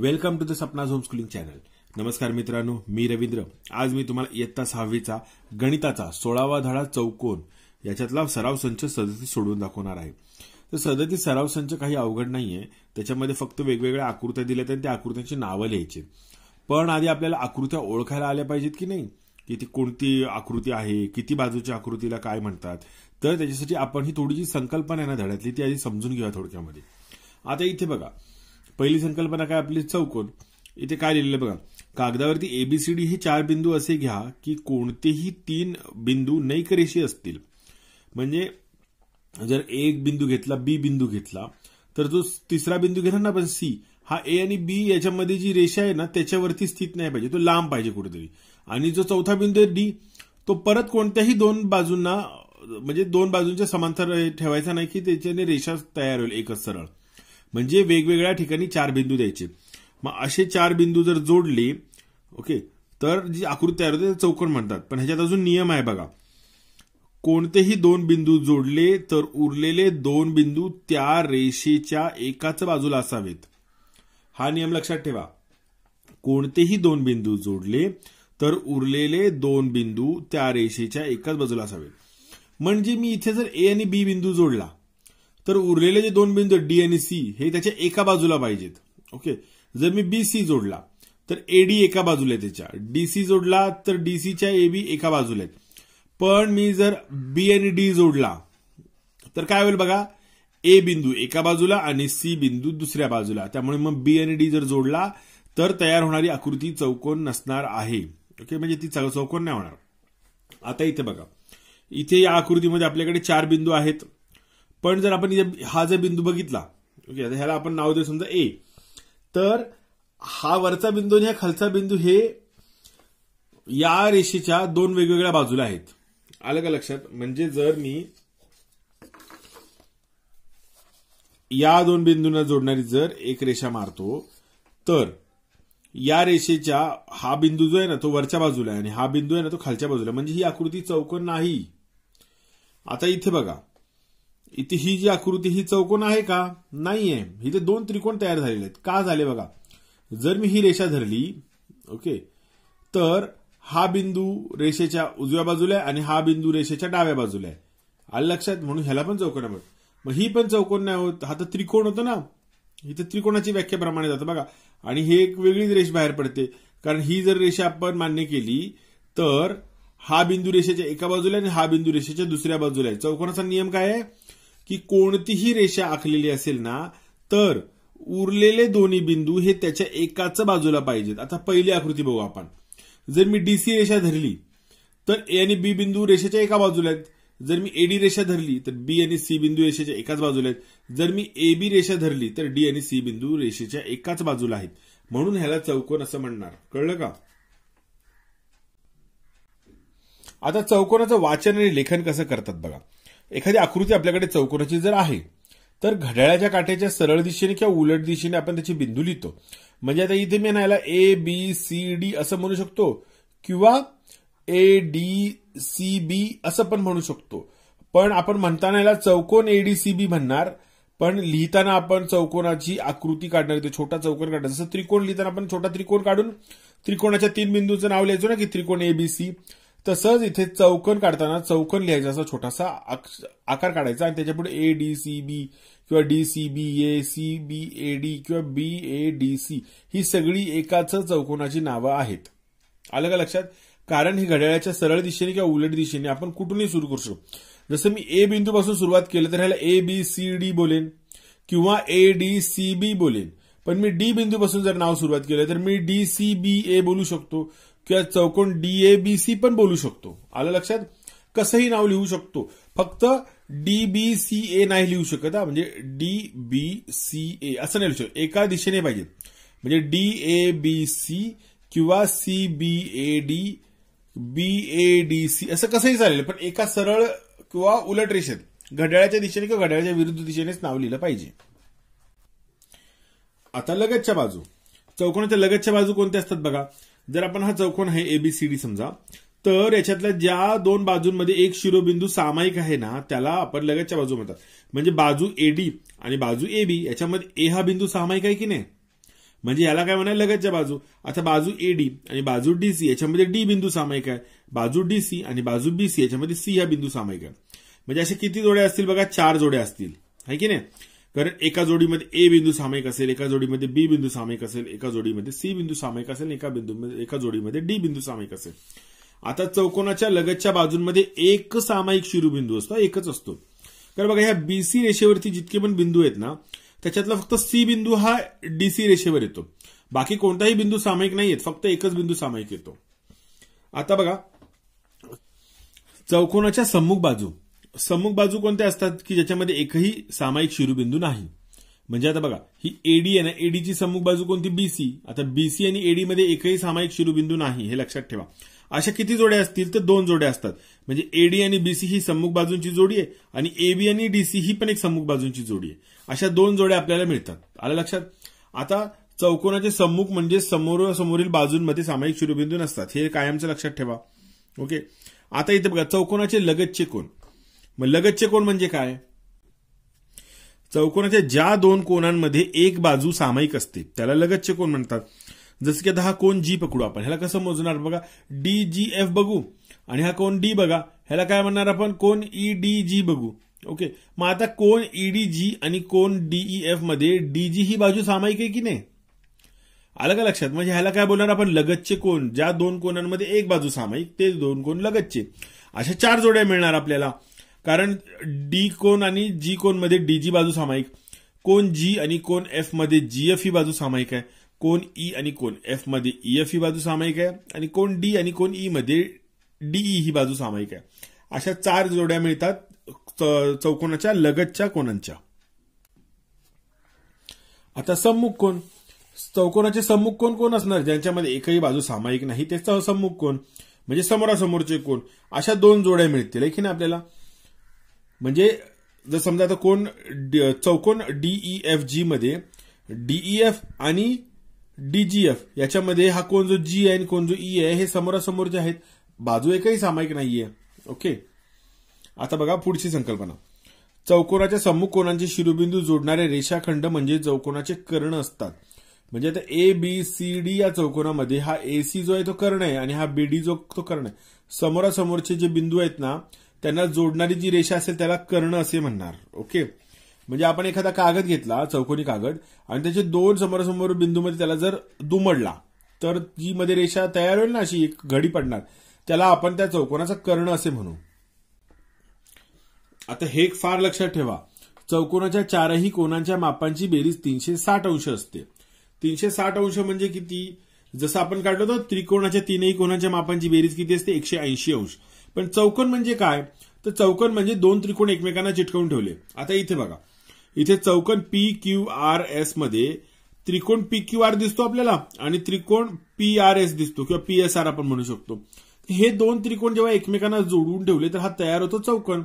welcome to the Sapna home schooling channel नमस्कार मित्रांनो मी रवींद्र आज मी तुम्हाला इयत्ता सहावीचा गणिताचा सोळावा धडा चौकोन याच्यातला सराव संच सदती सोडवून दाखवणार आहे तर सदती सराव संच काही अवघड नाहीये त्याच्यामध्ये फक्त वेगवेगळ्या आकृत्या दिल्या आहेत त्या आकृत्यांची नावं लिहायची पण आधी आपल्याला आकृत्या ओळखायला आल्या पाहिजेत की नाही की ती कोणती आकृती आहे किती बाजूच्या आकृतीला काय म्हणतात तर त्याच्यासाठी आपण ही थोडी जी संकल्पना आहे ना धड्यातली ती आधी समजून घेऊया थोडक्यामध्ये आता इथे बघा पहिली संकल्पना काय आपली चौकोन इथे काय लिहिलेलं बघा कागदावरती एबीसीडी हे चार बिंदू असे घ्या की कोणतेही तीन बिंदू नैकरेशी असतील म्हणजे जर एक बिंदू घेतला बी बिंदू घेतला तर जो तिसरा बिंदू घेणार ना पण सी हा ए आणि बी याच्यामध्ये जी रेषा आहे ना त्याच्यावरती स्थित नाही पाहिजे तो लांब पाहिजे कुठेतरी आणि जो चौथा बिंदू आहे डी तो परत कोणत्याही दोन बाजूंना म्हणजे दोन बाजूंच्या समांतर ठेवायचा नाही की त्याच्याने रेषा तयार होईल एकच सरळ म्हणजे वेगवेगळ्या ठिकाणी चार बिंदू द्यायचे मग असे चार बिंदू जर जोडले ओके तर जी आकृती तयार होते चौकोन म्हणतात पण ह्याच्यात अजून नियम आहे बघा कोणतेही दोन बिंदू जोडले तर उरलेले दोन बिंदू त्या रेषेच्या एकाच बाजूला असावेत हा नियम लक्षात ठेवा कोणतेही दोन बिंदू जोडले तर उरलेले दोन बिंदू त्या रेषेच्या एकाच बाजूला असावेत म्हणजे मी इथे जर ए आणि बी बिंदू जोडला तर उरलेले जे दोन बिंदू डी आणि सी हे त्याच्या एका बाजूला पाहिजेत ओके जर मी बी सी जोडला तर डी एका बाजूला आहे त्याच्या डी सी जोडला तर डी ए बी एका बाजूला आहेत पण मी जर बी आणि डी जोडला तर काय होईल बघा ए बिंदू एका बाजूला आणि सी बिंदू दुसऱ्या बाजूला त्यामुळे मग बी आणि डी जर जोडला तर तयार होणारी आकृती चौकोन नसणार आहे ओके म्हणजे ती चौकोन नाही होणार आता इथे बघा इथे या आकृतीमध्ये आपल्याकडे चार बिंदू आहेत पण जर आपण हा जर बिंदू बघितला ओके आता ह्याला आपण नाव देऊ समजा ए तर हा वरचा बिंदू आणि हा खालचा बिंदू हे या रेषेच्या दोन वेगवेगळ्या बाजूला आहेत आलं का लक्षात म्हणजे जर मी या दोन बिंदूंना जोडणारी जर एक रेषा मारतो तर या रेषेच्या हा बिंदू जो आहे ना तो वरच्या बाजूला आहे आणि हा बिंदू आहे ना तो खालच्या बाजूला म्हणजे ही आकृती चौकोन नाही आता इथे बघा इथे ही जी आकृती ही चौकोन आहे का नाहीये इथे दोन त्रिकोण तयार झालेले आहेत का झाले बघा जर मी ही रेषा धरली ओके तर हा बिंदू रेषेच्या उजव्या बाजूला आहे आणि हा बिंदू रेषेच्या डाव्या बाजूला आहे आलं लक्षात म्हणून ह्याला पण चौकोन आहे मग ही पण चौकोन नाही होत हा तर त्रिकोण होतो ना इथे त्रिकोणाची व्याख्याप्रमाणे जातं बघा आणि ही एक वेगळीच रेष बाहेर पडते कारण ही जर रेषा आपण मान्य केली तर हा बिंदू रेषेच्या एका बाजूला आणि हा बिंदू रेषेच्या दुसऱ्या बाजूला आहे चौकोनाचा नियम काय आहे की कोणतीही रेषा आखलेली असेल ना तर उरलेले दोन्ही बिंदू हे त्याच्या एकाच बाजूला पाहिजेत आता पहिली आकृती बघू आपण जर मी डीसी रेषा धरली तर ए आणि बी बिंदू रेषेच्या एका बाजूला आहेत जर मी एडी रेषा धरली तर बी आणि सी बिंदू रेषेच्या एकाच बाजूला आहेत जर मी ए बी रेषा धरली तर डी आणि सी बिंदू रेषेच्या एकाच बाजूला आहेत म्हणून ह्याला चौकोन असं म्हणणार कळलं का आता चौकोनाचं वाचन आणि लेखन कसं करतात बघा एखादी आकृती आपल्याकडे चौकोनाची जर आहे तर घड्याळाच्या काट्याच्या सरळ दिशेने किंवा उलट दिशेने आपण त्याची बिंदू लिहितो म्हणजे आता इथे मी नायला ए बी सी डी असं म्हणू शकतो किंवा ए डी सी बी असं पण म्हणू शकतो पण आपण म्हणताना याला चौकोन ए डी सी बी म्हणणार पण लिहिताना आपण चौकोनाची आकृती काढणार छोटा चौकोन काढणार जसं त्रिकोण लिहिताना आपण छोटा त्रिकोण काढून त्रिकोणाच्या तीन बिंदूचं नाव लिहायचो ना की त्रिकोण सी तसंच इथे चौकन काढताना चौकन लिहायचा असा छोटासा आकार काढायचा आणि त्याच्यापुढे ए डी सी बी किंवा D C B A C B A D किंवा बी ए डी सी ही सगळी एकाच चौकोनाची नावं आहेत आलं का लक्षात कारण ही घड्याळाच्या सरळ दिशेने किंवा उलट दिशेने आपण कुठूनही सुरू करू शकतो जसं मी ए बिंदूपासून सुरुवात केलं तर ह्याला ए बी सी डी बोलेन किंवा ए डी सी बी बोलेन पण मी डी बिंदूपासून जर नाव सुरुवात केलं तर मी डी सी बी ए बोलू शकतो किंवा चौकोन डीएबीसी पण बोलू शकतो आलं लक्षात कसंही नाव लिहू शकतो फक्त डीबीसीए नाही लिहू शकत म्हणजे डी बी सी ए असं नाही लिहू शकत एका दिशेने पाहिजे म्हणजे डी ए बी सी किंवा C B A D B A D C असं कसंही चालेल पण एका सरळ किंवा उलट रेषेत घड्याळाच्या दिशेने किंवा घड्याळाच्या विरुद्ध दिशेनेच नाव लिहिलं पाहिजे आता लगतच्या बाजू चौकोनाच्या लगतच्या बाजू कोणत्या असतात बघा जर आपण हा चौकोन आहे एबीसीडी समजा तर याच्यातल्या ज्या दोन बाजूंमध्ये एक शिरोबिंदू सामायिक आहे ना त्याला आपण लगतच्या बाजू म्हणतात म्हणजे बाजू एडी आणि बाजू एबी याच्यामध्ये ए हा बिंदू सामायिक आहे की नाही म्हणजे याला काय म्हणाल लगतच्या बाजू आता बाजू एडी आणि बाजू डीसी याच्यामध्ये डी बिंदू सामायिक आहे बाजू डीसी आणि बाजू सी याच्यामध्ये सी हा बिंदू सामायिक आहे म्हणजे असे किती जोड्या असतील बघा चार जोड्या असतील आहे की नाही कारण एका जोडीमध्ये ए बिंदू सामायिक असेल एका जोडीमध्ये बी बिंदू सामायिक असेल एका जोडीमध्ये सी बिंदू सामायिक असेल एका बिंदू एका जोडीमध्ये डी बिंदू सामायिक असेल आता चौकोनाच्या लगतच्या बाजूंमध्ये एक सामायिक शिरूबिंदू असतो एकच असतो कारण बघा ह्या बीसी रेषेवरती जितके पण बिंदू आहेत ना त्याच्यातला फक्त सी बिंदू हा डीसी रेषेवर येतो बाकी कोणताही बिंदू सामायिक नाही आहेत फक्त एकच बिंदू सामायिक येतो आता बघा चौकोनाच्या सम्मुख बाजू सम्मुख बाजू कोणत्या असतात की ज्याच्यामध्ये एकही सामायिक शिरोबिंदू नाही म्हणजे आता बघा ही एडी आहे ना एडीची सम्मुख बाजू कोणती बी सी आता बीसी आणि एडी मध्ये एकही सामायिक शिरूबिंदू नाही हे लक्षात ठेवा अशा किती जोड्या असतील तर दोन जोड्या असतात म्हणजे एडी आणि बी सी ही सम्मुख बाजूंची जोडी आहे आणि एबी आणि डीसी ही पण एक सम्मुख बाजूंची जोडी आहे अशा दोन जोड्या आपल्याला मिळतात आलं लक्षात आता चौकोनाचे सम्मुख म्हणजे समोरील बाजूंमध्ये सामायिक शिरूबिंदू नसतात हे कायमचं लक्षात ठेवा ओके आता इथे बघा चौकोनाचे लगतचे कोण मग लगतचे कोण म्हणजे काय चौकोनाच्या ज्या दोन कोणांमध्ये एक बाजू सामायिक असते त्याला लगतचे कोण म्हणतात जसं की आता हा कोण जी पकडू आपण ह्याला कसं मोजणार बघा डी जी एफ बघू आणि हा कोण डी बघा ह्याला काय म्हणणार आपण कोण ई डी जी बघू ओके मग आता कोण ईडी जी आणि कोण डीई एफ मध्ये डीजी ही बाजू सामायिक आहे की नाही आलं का लक्षात म्हणजे ह्याला काय बोलणार आपण लगतचे कोण ज्या दोन कोणांमध्ये एक बाजू सामायिक ते दोन कोण लगतचे अशा चार जोड्या मिळणार आपल्याला कारण डी कोन आणि जी कोन मध्ये डीजी बाजू सामायिक कोण जी आणि कोण एफ मध्ये जीएफ ही बाजू सामायिक आहे कोण ई आणि कोण एफ मध्ये ईएफ ही बाजू सामायिक आहे आणि कोण डी आणि कोण ई मध्ये डीई ही बाजू सामायिक आहे अशा चार जोड्या मिळतात चौकोनाच्या लगतच्या कोणांच्या आता सम्मुख कोण चौकोनाचे सम्मुख कोण कोण असणार ज्यांच्यामध्ये एकही बाजू सामायिक नाही ते सहसम्मुख कोण म्हणजे समोरासमोरचे कोण अशा दोन जोड्या मिळतील की नाही आपल्याला म्हणजे जर समजा आता कोण चौकोन डीई एफ जी मध्ये डीई एफ e आणि डीजीएफ याच्यामध्ये हा कोण जो जी आहे आणि कोण जो ई e आहे हे समोरासमोर जे आहेत बाजू एकही सामायिक नाहीये ओके आता बघा पुढची संकल्पना चौकोनाच्या सम्मुख कोणाचे शिरोबिंदू जोडणारे रेषाखंड म्हणजे चौकोनाचे कर्ण असतात म्हणजे आता ए बी सी डी या चौकोनामध्ये हा ए सी जो आहे तो कर्ण आहे आणि हा बी डी जो तो कर्ण आहे समोरासमोरचे जे बिंदू आहेत ना त्यांना जोडणारी जी रेषा असेल त्याला कर्ण असे म्हणणार ओके म्हणजे आपण एखादा कागद घेतला चौकोनी कागद आणि त्याचे दोन समोरासमोर बिंदूमध्ये त्याला जर दुमडला तर जी मध्ये रेषा तयार होईल ना अशी एक घडी पडणार त्याला आपण त्या चौकोनाचा कर्ण असे म्हणू आता हे एक फार लक्षात ठेवा चौकोनाच्या चारही कोणाच्या मापांची बेरीज तीनशे साठ अंश असते तीनशे साठ अंश म्हणजे किती जसं आपण तर त्रिकोणाच्या तीनही कोणाच्या मापांची बेरीज किती असते एकशे ऐंशी अंश पण चौकोन म्हणजे काय तर चौकोन म्हणजे दोन त्रिकोण एकमेकांना चिटकवून ठेवले आता इथे बघा इथे चौकोन पी क्यू आर एस मध्ये त्रिकोण पी क्यू आर दिसतो आपल्याला आणि त्रिकोण पी आर एस दिसतो किंवा पी एस आर आपण म्हणू शकतो हे दोन त्रिकोण जेव्हा एकमेकांना जोडून ठेवले तर हा तयार होतो चौकोन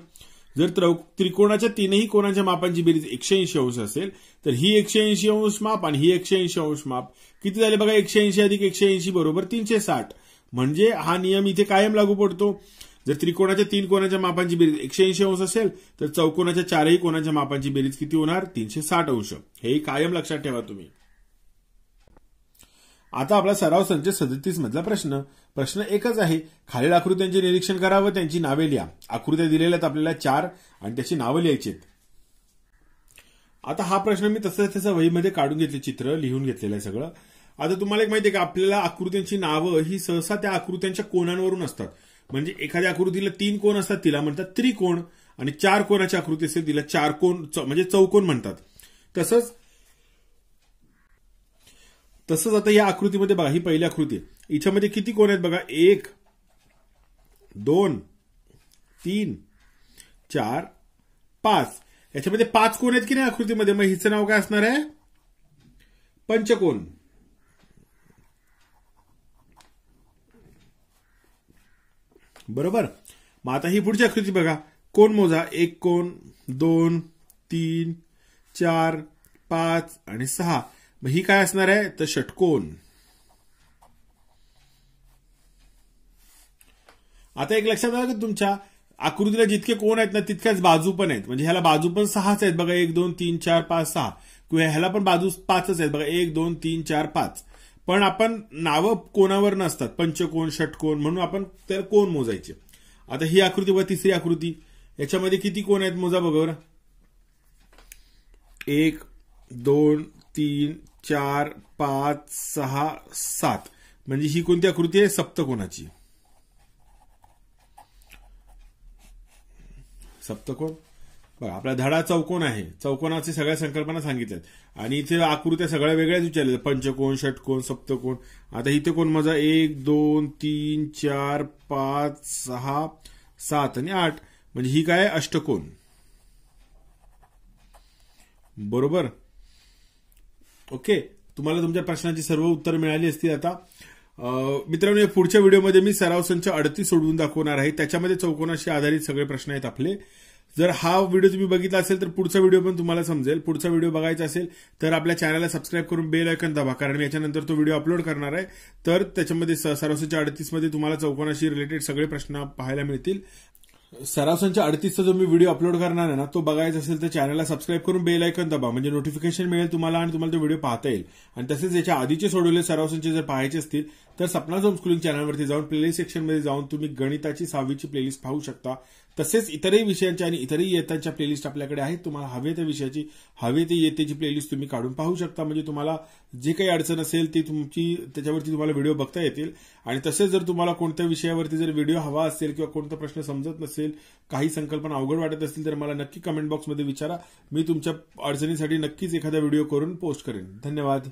जर त्रिकोणाच्या तीनही कोणाच्या मापांची बेरीज एकशे ऐंशी अंश असेल तर ही एकशे ऐंशी अंश माप आणि ही एकशे ऐंशी अंश माप किती झाले बघा एकशे ऐंशी अधिक एकशे ऐंशी बरोबर तीनशे साठ म्हणजे हा नियम इथे कायम लागू पडतो जर त्रिकोणाच्या तीन कोणाच्या मापांची बेरीज एकशे ऐंशी अंश असेल तर चौकोनाच्या चारही कोणाच्या मापांची बेरीज किती होणार तीनशे साठ अंश हे कायम लक्षात ठेवा तुम्ही आता आपला सराव संच सदतीस मधला प्रश्न प्रश्न एकच आहे खालील आकृत्यांचे निरीक्षण करा व त्यांची नावे लिहा आकृत्या दिलेल्या आपल्याला चार आणि त्याची नावं लिहायची आता हा प्रश्न मी तसंच तसं वहीमध्ये काढून घेतले चित्र लिहून घेतलेलं आहे सगळं आता तुम्हाला एक माहिती आहे का आपल्याला आकृत्यांची नावं ही सहसा त्या आकृत्यांच्या कोणांवरून असतात म्हणजे एखाद्या आकृतीला तीन कोण असतात तिला म्हणतात त्रिकोण आणि चार कोणाची आकृती असेल तिला चार कोण म्हणजे चौकोन म्हणतात तसंच तसंच आता या आकृतीमध्ये बघा ही पहिली आकृती हिच्यामध्ये किती कोण आहेत बघा एक दोन तीन चार पाच याच्यामध्ये पाच कोण आहेत की नाही आकृतीमध्ये मग हिचं नाव काय असणार आहे पंचकोण बरोबर मग आता ही पुढची आकृती बघा कोण मोजा एक कोण दोन तीन चार पाच आणि सहा मग ही काय असणार आहे तर षटकोन आता एक लक्षात आलं की तुमच्या आकृतीला जितके कोण आहेत ना तितक्याच बाजू पण आहेत म्हणजे ह्याला बाजू पण सहाच आहेत बघा एक दोन तीन चार पाच सहा किंवा ह्याला पण बाजू पाचच आहेत बघा एक दोन तीन चार पाच पण आपण नावं कोणावर नसतात पंचकोन षटकोन म्हणून आपण तर कोण मोजायचे आता ही आकृती व तिसरी आकृती याच्यामध्ये किती कोण आहेत मोजा बघा एक दोन तीन चार पाच सहा सात म्हणजे ही कोणती आकृती आहे सप्तकोणाची सप्तकोण बघा आपला धडा चौकोन आहे चौकोनाचे सगळ्या संकल्पना सांगितल्यात आणि इथे आकृत्या सगळ्या वेगळ्याच विचारल्या पंचकोन षटकोन सप्तकोन आता इथे कोण माझा एक दोन तीन चार पाच सहा सात आणि आठ म्हणजे ही काय अष्टकोन बरोबर ओके तुम्हाला तुमच्या प्रश्नाची सर्व उत्तर मिळाली असतील आता मित्रांनो या पुढच्या व्हिडिओमध्ये मी सराव संच अडतीस सोडवून दाखवणार आहे त्याच्यामध्ये चौकोनाशी आधारित सगळे प्रश्न आहेत आपले जर हा व्हिडिओ तुम्ही बघितला असेल तर पुढचा व्हिडिओ पण तुम्हाला समजेल पुढचा व्हिडिओ बघायचा असेल तर आपल्या चॅनलला सबस्क्राईब करून बेल ऐकन दाबा कारण याच्यानंतर तो व्हिडिओ अपलोड करणार आहे तर त्याच्यामध्ये सरासच्या अडतीसमध्ये तुम्हाला चौकोनाशी रिलेटेड सगळे प्रश्न पाहायला मिळतील सरासनच्या अडतीसचा जो मी व्हिडिओ अपलोड करणार आहे ना तो बघायचा असेल तर चॅनलला सबस्क्राईब करून बेल ऐकन दबा म्हणजे नोटिफिकेशन मिळेल तुम्हाला आणि तुम्हाला तो व्हिडिओ पाहता येईल आणि तसेच याच्या आधीचे सोडवले सरावसनचे जर पाहायचे असतील तर सपना झोम स्कुलिंग चॅनलवरती जाऊन प्लेलिस्ट सेक्शनमध्ये जाऊन तुम्ही गणिताची सहावीची प्लेलिस्ट पाहू शकता तसेच इतरही विषयांच्या आणि इतरही येत्यांच्या प्लेलिस्ट आपल्याकडे आहेत तुम्हाला हवे त्या विषयाची हवे ते येतेची प्लेलिस्ट तुम्ही काढून पाहू शकता म्हणजे तुम्हाला जी काही अडचण असेल ती तुमची त्याच्यावरती तुम्हाला व्हिडिओ बघता येतील आणि तसेच जर तुम्हाला कोणत्या विषयावरती जर व्हिडिओ हवा असेल किंवा कोणता प्रश्न समजत नसेल काही संकल्पना अवघड वाटत असतील तर मला नक्की कमेंट बॉक्समध्ये विचारा मी तुमच्या अडचणीसाठी नक्कीच एखादा व्हिडिओ करून पोस्ट करेन धन्यवाद